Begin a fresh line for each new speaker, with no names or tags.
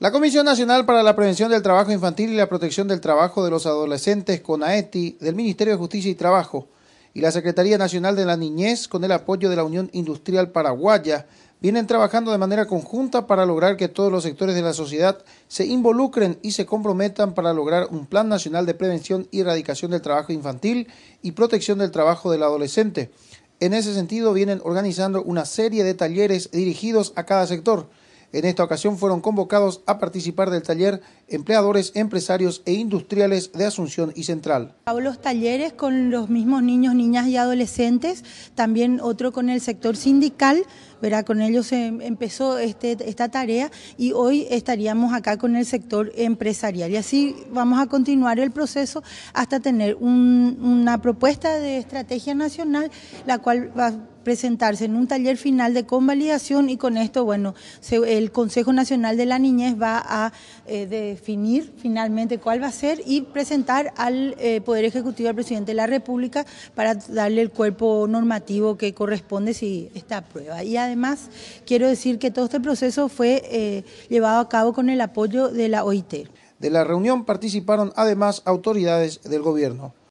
La Comisión Nacional para la Prevención del Trabajo Infantil y la Protección del Trabajo de los Adolescentes, con AETI del Ministerio de Justicia y Trabajo, y la Secretaría Nacional de la Niñez, con el apoyo de la Unión Industrial Paraguaya, vienen trabajando de manera conjunta para lograr que todos los sectores de la sociedad se involucren y se comprometan para lograr un Plan Nacional de Prevención y Erradicación del Trabajo Infantil y Protección del Trabajo del Adolescente. En ese sentido, vienen organizando una serie de talleres dirigidos a cada sector en esta ocasión fueron convocados a participar del taller empleadores, empresarios e industriales de Asunción y Central.
Los talleres con los mismos niños, niñas y adolescentes, también otro con el sector sindical, Verá, con ellos em, empezó este, esta tarea y hoy estaríamos acá con el sector empresarial. Y así vamos a continuar el proceso hasta tener una propuesta de estrategia nacional, la cual va presentarse en un taller final de convalidación y con esto, bueno, el Consejo Nacional de la Niñez va a eh, definir finalmente cuál va a ser y presentar al eh, Poder Ejecutivo, al Presidente de la República, para darle el cuerpo normativo que corresponde si está a prueba. Y además, quiero decir que todo este proceso fue eh, llevado a cabo con el apoyo de la OIT.
De la reunión participaron además autoridades del gobierno.